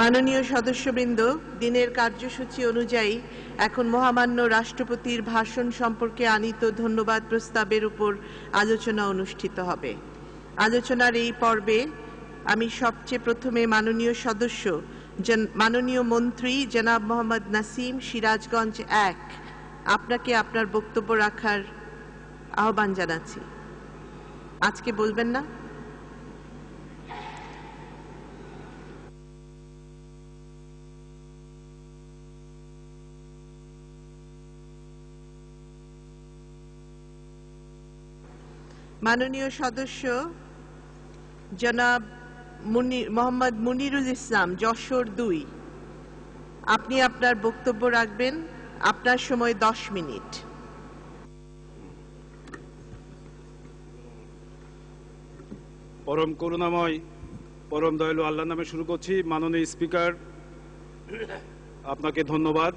মাননীয় সদস্যবৃন্দ দিনের কার্যসূচি অনুযায়ী এখন মহামান্য রাষ্ট্রপতির ভাষণ সম্পর্কে আনিত ধন্যবাদ প্রস্তাবের উপর আলোচনা অনুষ্ঠিত হবে আলোচনার এই পর্বে আমি সবচেয়ে প্রথমে মাননীয় সদস্য মাননীয় মন্ত্রী জনাব মোহাম্মদ নাসিম সিরাজগঞ্জ এক আপনাকে আপনার বক্তব্য রাখার আহ্বান জানাচ্ছি আজকে বলবেন না মাননীয় সদস্য জনাব মোহাম্মদ মুনিরুল ইসলাম যশোর দুই আপনি আপনার বক্তব্য রাখবেন আপনার সময় দশ মিনিট পরম করুণাময় পরম দয়ালু আল্লাহ নামে শুরু করছি মাননীয় স্পিকার আপনাকে ধন্যবাদ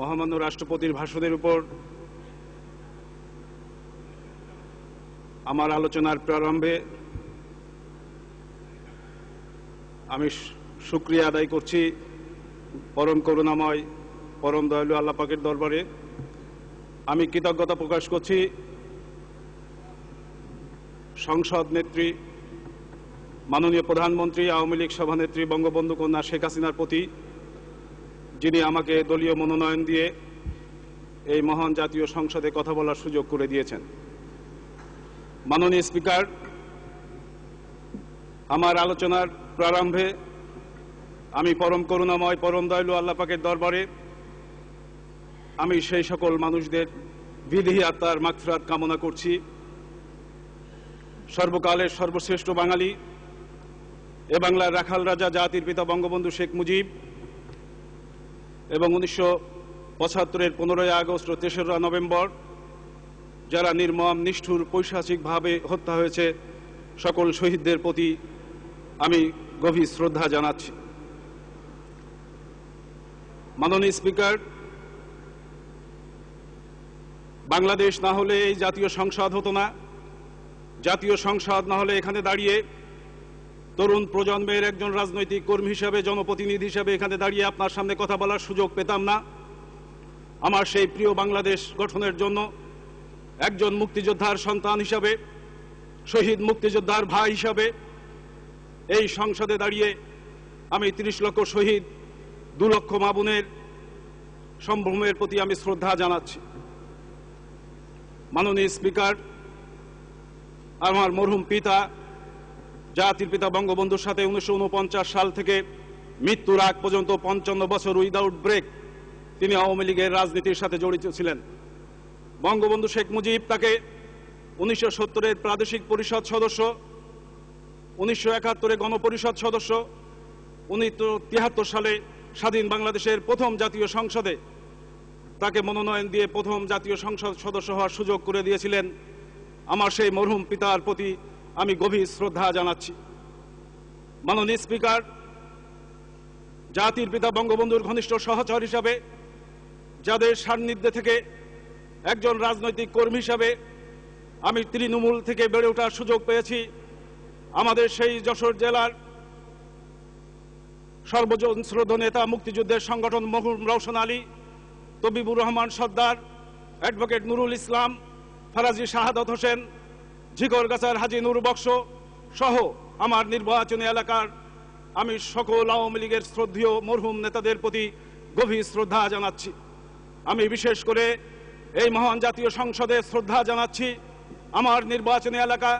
মহামান্য রাষ্ট্রপতির ভাষণের উপর আমার আলোচনার প্রারম্ভে আমি সুক্রিয়া আদায় করছি পরম করুণাময় পরম দয়ালু আল্লাপাকের দরবারে আমি কৃতজ্ঞতা প্রকাশ করছি সংসদ নেত্রী মাননীয় প্রধানমন্ত্রী আওয়ামী লীগ সভানেত্রী বঙ্গবন্ধু কন্যা শেখ হাসিনার প্রতি যিনি আমাকে দলীয় মনোনয়ন দিয়ে এই মহান জাতীয় সংসদে কথা বলার সুযোগ করে দিয়েছেন মাননীয় স্পিকার আমার আলোচনার প্রারম্ভে আমি পরম করুণাময় পরম দয়ালু আল্লাপাকের দরবারে আমি সেই সকল মানুষদের বিধি আত্মার মাকফরাত কামনা করছি সর্বকালের সর্বশ্রেষ্ঠ বাঙালি এ বাংলার রাখাল রাজা জাতির পিতা বঙ্গবন্ধু শেখ মুজিব এবং উনিশশো পঁচাত্তরের পনেরোই আগস্ট ও তেসরা নভেম্বর যারা নির্মম নিষ্ঠুর পৈশাচিকভাবে হত্যা হয়েছে সকল শহীদদের প্রতি আমি গভীর শ্রদ্ধা জানাচ্ছি মাননীয় স্পিকার বাংলাদেশ না হলে এই জাতীয় সংসদ হতো না জাতীয় সংসদ না হলে এখানে দাঁড়িয়ে তরুণ প্রজন্মের একজন রাজনৈতিক কর্মী হিসাবে জনপ্রতিনিধি হিসাবে এখানে দাঁড়িয়ে আপনার সামনে কথা বলার সুযোগ পেতাম না আমার সেই প্রিয় বাংলাদেশ গঠনের জন্য একজন মুক্তিযোদ্ধার সন্তান হিসাবে শহীদ মুক্তিযোদ্ধার ভাই হিসাবে এই সংসদে দাঁড়িয়ে আমি ৩০ লক্ষ শহীদ দু লক্ষ মাবুনের সম্ভ্রমের প্রতি আমি শ্রদ্ধা জানাচ্ছি মাননীয় স্পিকার আমার মরহুম পিতা জাতির পিতা বঙ্গবন্ধুর সাথে উনিশশো সাল থেকে মৃত্যুর আগ পর্যন্ত পঞ্চান্ন বছর উইদাউট ব্রেক তিনি আওয়ামী লীগের রাজনীতির সাথে জড়িত ছিলেন বঙ্গবন্ধু শেখ মুজিব তাকে উনিশশো সত্তরের প্রাদেশিক পরিষদ সদস্য উনিশশো একাত্তরে গণপরিষদ সদস্য উনিশশো তিয়াত্তর সালে স্বাধীন বাংলাদেশের প্রথম জাতীয় সংসদে তাকে মনোনয়ন দিয়ে প্রথম জাতীয় সংসদ সদস্য হওয়ার সুযোগ করে দিয়েছিলেন আমার সেই মরহুম পিতার প্রতি আমি গভীর শ্রদ্ধা জানাচ্ছি মাননীয় স্পিকার জাতির পিতা বঙ্গবন্ধুর ঘনিষ্ঠ সহচর হিসাবে যাদের সান্নিধ্যে থেকে একজন রাজনৈতিক কর্মী হিসাবে আমি তৃণমূল থেকে বেড়ে ওঠার সুযোগ পেয়েছি আমাদের সেই যশোর জেলার সর্বজন শ্রদ্ধ নেতা মুক্তিযুদ্ধের সংগঠন মহুম রওশন আলী তবিবুর রহমান সর্দার অ্যাডভোকেট নুরুল ইসলাম ফারাজি শাহাদত হোসেন ঝিকরগাছার হাজি নুর বক্স সহ আমার নির্বাচনী এলাকার আমি সকল আওয়ামী লীগের শ্রদ্ধীয় মরহুম নেতাদের প্রতি গভীর শ্রদ্ধা জানাচ্ছি আমি বিশেষ করে এই মহান জাতীয় সংসদে শ্রদ্ধা জানাচ্ছি আমার নির্বাচনী এলাকা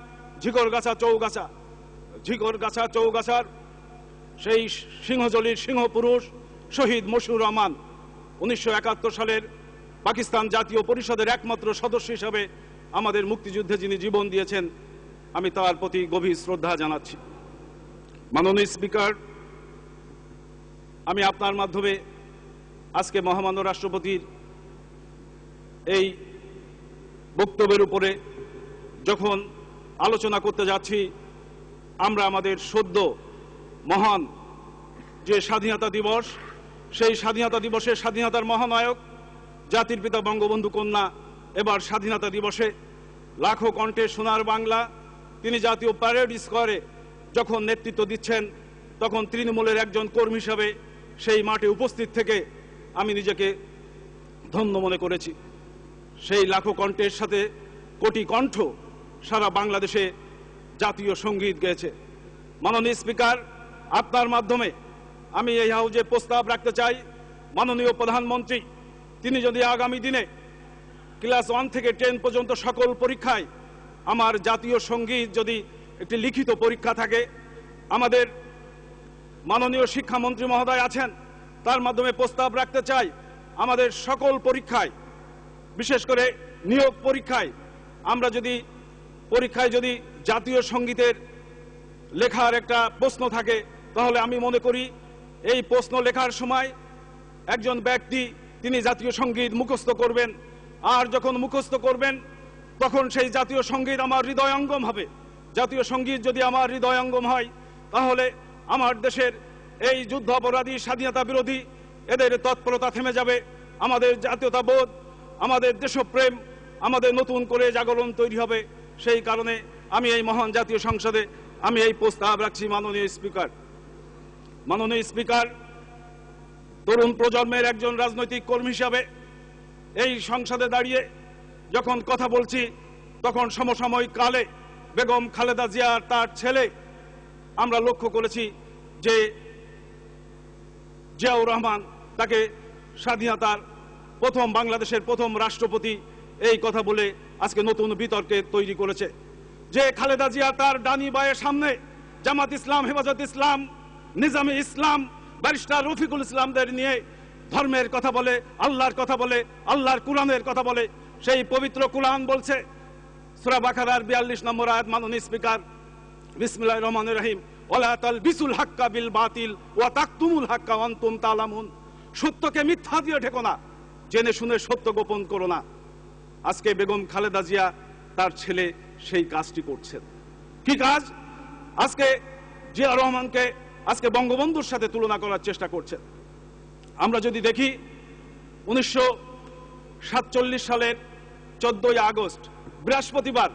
ঝিকরগাছা চৌগাছা ঝিগরগাছা চৌগাছার সেই সিংহজলির সিংহপুরুষ শহীদ মশুর রহমান উনিশশো সালের পাকিস্তান জাতীয় পরিষদের একমাত্র সদস্য হিসাবে আমাদের মুক্তিযুদ্ধে যিনি জীবন দিয়েছেন আমি তার প্রতি গভীর শ্রদ্ধা জানাচ্ছি মাননীয় স্পিকার আমি আপনার মাধ্যমে আজকে মহামান্য রাষ্ট্রপতির এই বক্তব্যের উপরে যখন আলোচনা করতে যাচ্ছি আমরা আমাদের সদ্য মহান যে স্বাধীনতা দিবস সেই স্বাধীনতা দিবসে স্বাধীনতার মহানায়ক জাতির পিতা বঙ্গবন্ধু কন্যা এবার স্বাধীনতা দিবসে লাখো কণ্ঠে সোনার বাংলা তিনি জাতীয় প্যারেড স্কোয়ারে যখন নেতৃত্ব দিচ্ছেন তখন তৃণমূলের একজন কর্মী হিসাবে সেই মাঠে উপস্থিত থেকে আমি নিজেকে ধন্য মনে করেছি সেই লাখো কণ্ঠের সাথে কোটি কণ্ঠ সারা বাংলাদেশে জাতীয় সঙ্গীত গেয়েছে মাননীয় স্পিকার আপনার মাধ্যমে আমি এই হাউজে প্রস্তাব রাখতে চাই মাননীয় প্রধানমন্ত্রী তিনি যদি আগামী দিনে ক্লাস ওয়ান থেকে টেন পর্যন্ত সকল পরীক্ষায় আমার জাতীয় সঙ্গীত যদি একটি লিখিত পরীক্ষা থাকে আমাদের মাননীয় শিক্ষামন্ত্রী মহোদয় আছেন তার মাধ্যমে প্রস্তাব রাখতে চাই আমাদের সকল পরীক্ষায় বিশেষ করে নিয়োগ পরীক্ষায় আমরা যদি পরীক্ষায় যদি জাতীয় সঙ্গীতের লেখার একটা প্রশ্ন থাকে তাহলে আমি মনে করি এই প্রশ্ন লেখার সময় একজন ব্যক্তি তিনি জাতীয় সঙ্গীত মুখস্থ করবেন আর যখন মুখস্থ করবেন তখন সেই জাতীয় সঙ্গীত আমার হৃদয়ঙ্গম হবে জাতীয় সঙ্গীত যদি আমার হৃদয়ঙ্গম হয় তাহলে আমার দেশের এই যুদ্ধ অপরাধী স্বাধীনতা বিরোধী এদের তৎপরতা থেমে যাবে আমাদের জাতীয়তাবোধ আমাদের দেশপ্রেম আমাদের নতুন করে জাগরণ তৈরি হবে সেই কারণে আমি এই মহান জাতীয় সংসদে আমি এই প্রস্তাব রাখছি মাননীয় স্পিকার মাননীয় স্পিকার তরুণ প্রজন্মের একজন রাজনৈতিক কর্মী হিসাবে এই সংসদে দাঁড়িয়ে যখন কথা বলছি তখন সমসাময়িক কালে বেগম খালেদা জিয়া তার ছেলে আমরা লক্ষ্য করেছি যে জিয়াউর রহমান তাকে স্বাধীনতার প্রথম বাংলাদেশের প্রথম রাষ্ট্রপতি এই কথা বলে আজকে নতুন বিতর্কে তৈরি করেছে যে খালেদা জিয়া তার ডানি বায়ের সামনে জামাত ইসলাম হেফাজত ইসলাম নিজামে ইসলাম ব্যারিস্টার রফিকুল ইসলামদের নিয়ে ধর্মের কথা বলে আল্লাহর কথা বলে আল্লাহর কোরআনের কথা বলে সেই পবিত্র কোরআন বলছে সুরা বিয়াল্লিশ নম্বর আয়াত মাননীয় স্পিকার বিসমিল্লাহ রহমান রহিম ওলায়াতল বিসুল হাক্কা বিল বাতিল ওয়া তাক্তুমুল হাক্কা অন্তুম তালামুন সত্যকে মিথ্যা দিয়ে ঠেকোনা জেনে শুনে সত্য গোপন করো না আজকে বেগম খালেদা জিয়া তার ছেলে সেই কাজটি করছেন কি কাজ আজকে জিয়া রহমানকে আজকে বঙ্গবন্ধুর সাথে তুলনা করার চেষ্টা করছেন আমরা যদি দেখি উনিশশো সালের চোদ্দই আগস্ট বৃহস্পতিবার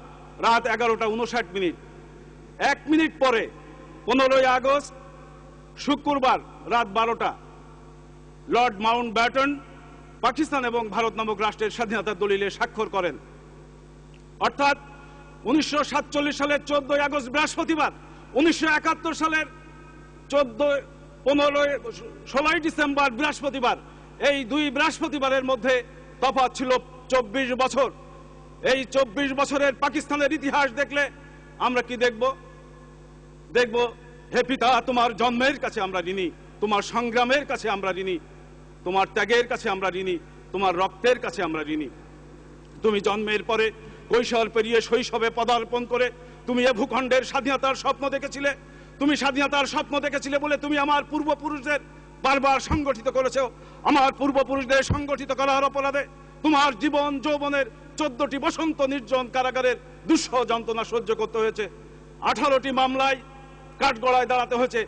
রাত এগারোটা উনষাট মিনিট এক মিনিট পরে পনেরোই আগস্ট শুক্রবার রাত বারোটা লর্ড মাউন্ট ব্যাটন পাকিস্তান এবং ভারত নামক রাষ্ট্রের স্বাধীনতার দলিলে স্বাক্ষর করেন অর্থাৎ উনিশশো সালের চোদ্দই আগস্ট বৃহস্পতিবার উনিশশো সালের চোদ্দ পনেরোই ষোলোই ডিসেম্বর বৃহস্পতিবার এই দুই বৃহস্পতিবারের মধ্যে তফাৎ ছিল চব্বিশ বছর এই চব্বিশ বছরের পাকিস্তানের ইতিহাস দেখলে আমরা কি দেখব দেখব হে পিতা তোমার জন্মের কাছে আমরা ঋণী তোমার সংগ্রামের কাছে আমরা ঋণী তোমার ত্যাগের কাছে আমরা ঋণী তোমার রক্তের কাছে আমরা ঋণী তুমি জন্মের পরে কৈশোর পেরিয়ে শৈশবে পদার্পণ করে তুমি এ ভূখণ্ডের স্বাধীনতার স্বপ্ন দেখেছিলে তুমি স্বাধীনতার স্বপ্ন দেখেছিলে বলে তুমি আমার পূর্বপুরুষদের বারবার সংগঠিত করেছ আমার পূর্বপুরুষদের সংগঠিত করার অপরাধে তোমার জীবন যৌবনের চোদ্দটি বসন্ত নির্জন কারাগারের দুঃসহ যন্ত্রণা সহ্য করতে হয়েছে আঠারোটি মামলায় কাঠগড়ায় দাঁড়াতে হয়েছে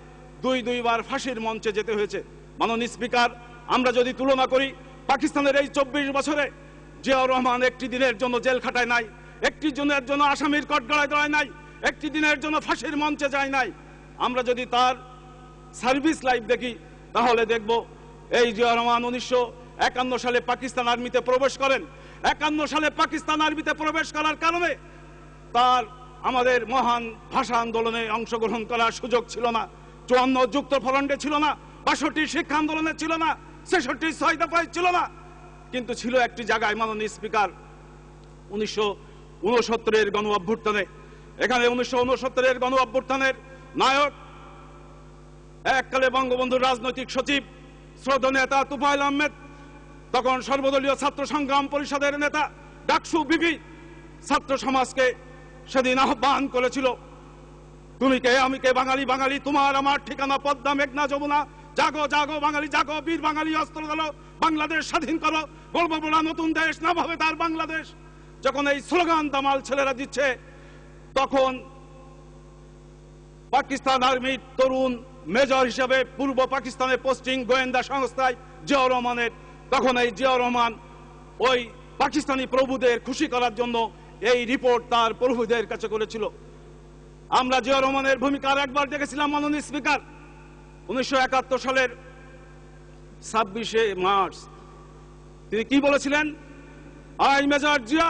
দুই দুইবার ফাঁসির মঞ্চে যেতে হয়েছে মাননীয় স্পিকার আমরা যদি তুলনা করি পাকিস্তানের এই চব্বিশ বছরে জিয়াউর রহমান একটি দিনের জন্য জেল খাটায় নাই একটি জনের জন্য আসামির কটগড়ায় দাঁড়ায় নাই একটি দিনের জন্য ফাঁসির মঞ্চে যায় নাই আমরা যদি তার সার্ভিস লাইফ দেখি তাহলে দেখব এই জিয়াউর রহমান উনিশশো একান্ন সালে পাকিস্তান আর্মিতে প্রবেশ করেন একান্ন সালে পাকিস্তান আর্মিতে প্রবেশ করার কারণে তার আমাদের মহান ভাষা আন্দোলনে অংশগ্রহণ করার সুযোগ ছিল না চুয়ান্ন যুক্ত ছিল না বাষট্টি শিক্ষা আন্দোলনে ছিল না ছেষট্টি ছয় দফায় ছিল না কিন্তু ছিল একটি জায়গায় মাননীয় স্পিকার উনিশশো উনসত্তরের গণ অভ্যুত্থানে এখানে উনিশশো উনসত্তরের গণ অভ্যুত্থানের নায়ক এককালে বঙ্গবন্ধুর রাজনৈতিক সচিব শ্রদ্ধ নেতা তুফাইল আহমেদ তখন সর্বদলীয় ছাত্র সংগ্রাম পরিষদের নেতা ডাকসু বিবি ছাত্র সমাজকে সেদিন আহ্বান করেছিল তুমি কে আমি কে বাঙালি বাঙালি তোমার আমার ঠিকানা পদ্মা মেঘনা যমুনা জাগো জাগো বাঙালি জাগো বীর বাঙালি অস্ত্র দল বাংলাদেশ স্বাধীন করো বলবো বলা নতুন দেশ না ভাবে তার বাংলাদেশ যখন এই স্লোগান দামাল ছেলেরা দিচ্ছে তখন পাকিস্তান আর্মির তরুণ মেজর হিসেবে পূর্ব পাকিস্তানের পোস্টিং গোয়েন্দা সংস্থায় জিয়াউর রহমানের তখন এই জিয়াউর রহমান ওই পাকিস্তানি প্রভুদের খুশি করার জন্য এই রিপোর্ট তার প্রভুদের কাছে করেছিল আমরা জিয়া রহমানের ভূমিকার একবার দেখেছিলাম মাননীয় স্পিকার উনিশশো সালের ছাব্বিশে মার্চ তিনি কি বলেছিলেন I major Zia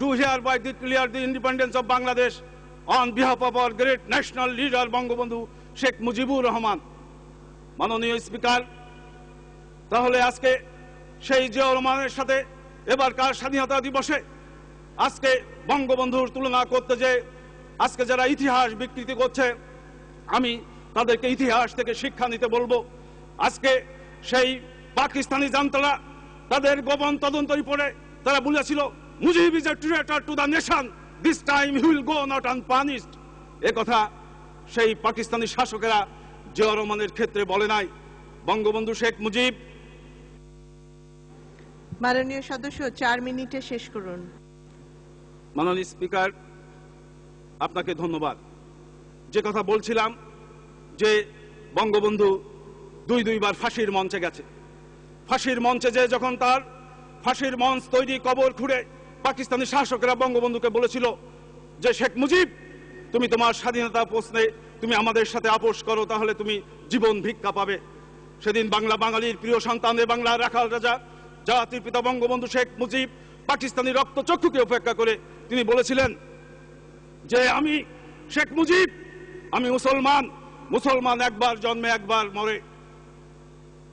do hereby declare the independence of Bangladesh on behalf of our great national leader Bangabandhu Sheikh Mujibur Rahman মাননীয় স্পিকার তাহলে আজকে সেই জিয়া রহমানের সাথে এবারকার স্বাধীনতা দিবসে আজকে বঙ্গবন্ধুর তুলনা করতে যে আজকে যারা ইতিহাস বিকৃতি করছে আমি তাদেরকে ইতিহাস থেকে শিক্ষা নিতে বলবো আজকে সেই পাকিস্তানি জানতারা তাদের গোপন তদন্ত রিপোর্টে তারা বলেছিল Mujib is a traitor to the nation this time he will go not unpunished এ কথা সেই পাকিস্তানি শাসকেরা জিয়া রহমানের ক্ষেত্রে বলে নাই বঙ্গবন্ধু শেখ মুজিব মাননীয় সদস্য চার মিনিটে শেষ করুন মাননীয় স্পিকার আপনাকে ধন্যবাদ যে কথা বলছিলাম যে বঙ্গবন্ধু দুই দুইবার ফাঁসির মঞ্চে গেছে ফাঁসির মঞ্চে যে যখন তার ফাঁসির মঞ্চ তৈরি কবর খুঁড়ে পাকিস্তানি শাসকরা বঙ্গবন্ধুকে বলেছিল যে শেখ মুজিব তুমি তোমার স্বাধীনতা প্রশ্নে তুমি আমাদের সাথে আপোষ করো তাহলে তুমি জীবন ভিক্ষা পাবে সেদিন বাংলা বাঙালির প্রিয় সন্তান বাংলা রাখাল রাজা জাতির পিতা বঙ্গবন্ধু শেখ মুজিব পাকিস্তানি রক্ত চক্ষুকে উপেক্ষা করে তিনি বলেছিলেন যে আমি শেখ মুজিব আমি মুসলমান মুসলমান একবার জন্মে একবার মরে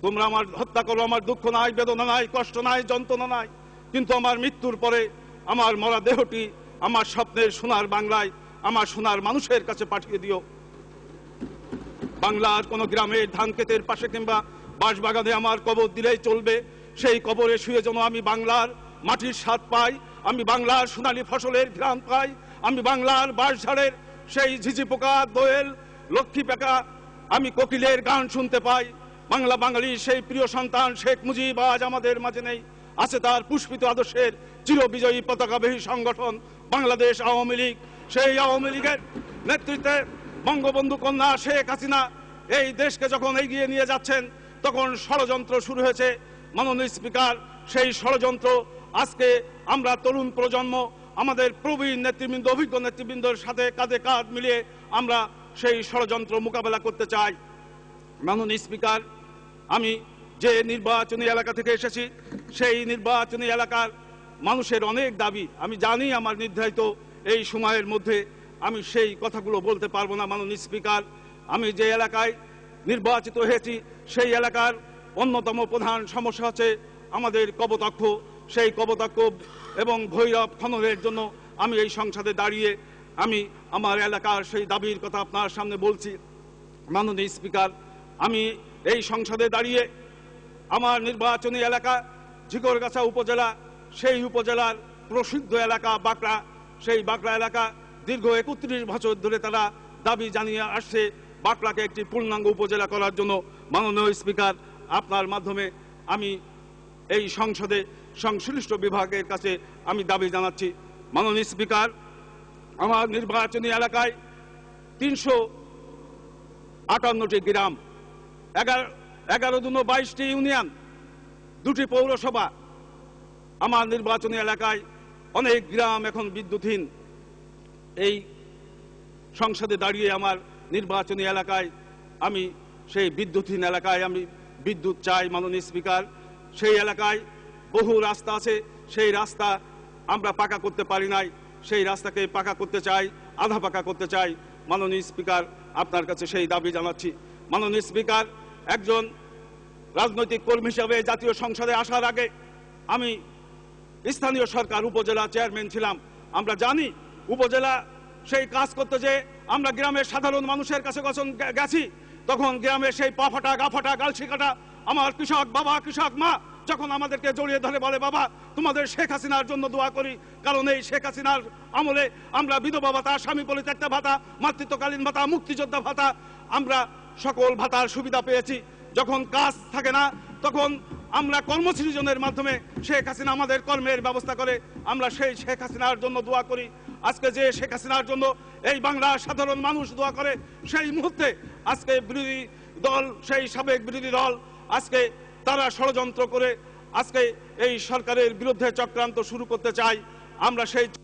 তোমরা আমার হত্যা করো আমার দুঃখ নাই বেদনা নাই কষ্ট নাই যন্ত্রণা নাই কিন্তু আমার মৃত্যুর পরে আমার মরা দেহটি আমার স্বপ্নের সোনার বাংলায় আমার সোনার মানুষের কাছে পাঠিয়ে দিও বাংলার কোনো গ্রামের ধান ক্ষেতের পাশে কিংবা বাঁশবাগানে আমার কবর দিলেই চলবে সেই কবরে শুয়ে যেন আমি বাংলার মাটির স্বাদ পাই আমি বাংলার সোনালী ফসলের ঘ্রাম পাই আমি বাংলার বাঁশঝাড়ের সেই ঝিঝি পোকা দোয়েল লক্ষ্মী পেকা আমি কোকিলের গান শুনতে পাই বাংলা বাঙালির সেই প্রিয় সন্তান শেখ মুজিব আজ আমাদের মাঝে নেই আছে তার পুষ্পিত আদর্শের চিরবিজয়ী পতাকাবাহী সংগঠন বাংলাদেশ আওয়ামী লীগ সেই আওয়ামী লীগের নেতৃত্বে বঙ্গবন্ধু কন্যা শেখ হাসিনা এই দেশকে যখন এগিয়ে নিয়ে যাচ্ছেন তখন ষড়যন্ত্র শুরু হয়েছে মাননীয় স্পিকার সেই ষড়যন্ত্র আজকে আমরা তরুণ প্রজন্ম আমাদের প্রবীণ নেতৃবৃন্দ অভিজ্ঞ নেতৃবৃন্দর সাথে কাঁধে কাঁধ মিলিয়ে আমরা সেই ষড়যন্ত্র মোকাবেলা করতে চাই মাননীয় স্পিকার আমি যে নির্বাচনী এলাকা থেকে এসেছি সেই নির্বাচনী এলাকার মানুষের অনেক দাবি আমি জানি আমার নির্ধারিত এই সময়ের মধ্যে আমি সেই কথাগুলো বলতে পারবো না মাননীয় স্পিকার আমি যে এলাকায় নির্বাচিত হয়েছি সেই এলাকার অন্যতম প্রধান সমস্যা হচ্ছে আমাদের কবতক্ষ সেই কবতাক্ষ এবং ভৈরব খননের জন্য আমি এই সংসদে দাঁড়িয়ে আমি আমার এলাকার সেই দাবির কথা আপনার সামনে বলছি মাননীয় স্পিকার আমি এই সংসদে দাঁড়িয়ে আমার নির্বাচনী এলাকা ঝিকরগাছা উপজেলা সেই উপজেলার প্রসিদ্ধ এলাকা বাঁকড়া সেই বাঁকড়া এলাকা দীর্ঘ একত্রিশ বছর ধরে তারা দাবি জানিয়ে আসছে বাঁকড়াকে একটি পূর্ণাঙ্গ উপজেলা করার জন্য মাননীয় স্পিকার আপনার মাধ্যমে আমি এই সংসদে সংশ্লিষ্ট বিভাগের কাছে আমি দাবি জানাচ্ছি মাননীয় স্পিকার আমার নির্বাচনী এলাকায় তিনশো আটান্নটি গ্রাম এগারো এগারো দুনো বাইশটি ইউনিয়ন দুটি পৌরসভা আমার নির্বাচনী এলাকায় অনেক গ্রাম এখন বিদ্যুৎহীন এই সংসদে দাঁড়িয়ে আমার নির্বাচনী এলাকায় আমি সেই বিদ্যুৎহীন এলাকায় আমি বিদ্যুৎ চাই মাননীয় স্পিকার সেই এলাকায় বহু রাস্তা আছে সেই রাস্তা আমরা পাকা করতে পারি নাই সেই রাস্তাকে পাকা করতে চাই আধা পাকা করতে চাই মাননীয় স্পিকার আপনার কাছে সেই দাবি জানাচ্ছি মাননীয় স্পিকার একজন রাজনৈতিক কর্মী হিসাবে জাতীয় সংসদে আসার আগে আমি স্থানীয় সরকার উপজেলা চেয়ারম্যান ছিলাম আমরা জানি উপজেলা সেই কাজ করতে যে আমরা গ্রামের সাধারণ মানুষের কাছে কখন গেছি তখন গ্রামে সেই পা ফাটা গা ফাটা গালশি আমার কৃষক বাবা কৃষক মা যখন আমাদেরকে জড়িয়ে ধরে বলে বাবা তোমাদের শেখ হাসিনার জন্য দোয়া করি কারণ এই শেখ হাসিনার আমলে আমরা বিধবা ভাতা স্বামী পরিত্যক্তা ভাতা মাতৃত্বকালীন ভাতা মুক্তিযোদ্ধা ভাতা আমরা সকল ভাতার সুবিধা পেয়েছি যখন কাজ থাকে না তখন আমরা কর্মসৃজনের মাধ্যমে শেখ হাসিনা আমাদের কর্মের ব্যবস্থা করে আমরা সেই শেখ হাসিনার জন্য দোয়া করি আজকে যে শেখ হাসিনার জন্য এই বাংলা সাধারণ মানুষ দোয়া করে সেই মুহূর্তে আজকে বিরোধী দল সেই সাবেক বিরোধী দল আজকে তারা ষড়যন্ত্র করে আজকে এই সরকারের বিরুদ্ধে চক্রান্ত শুরু করতে চাই আমরা সেই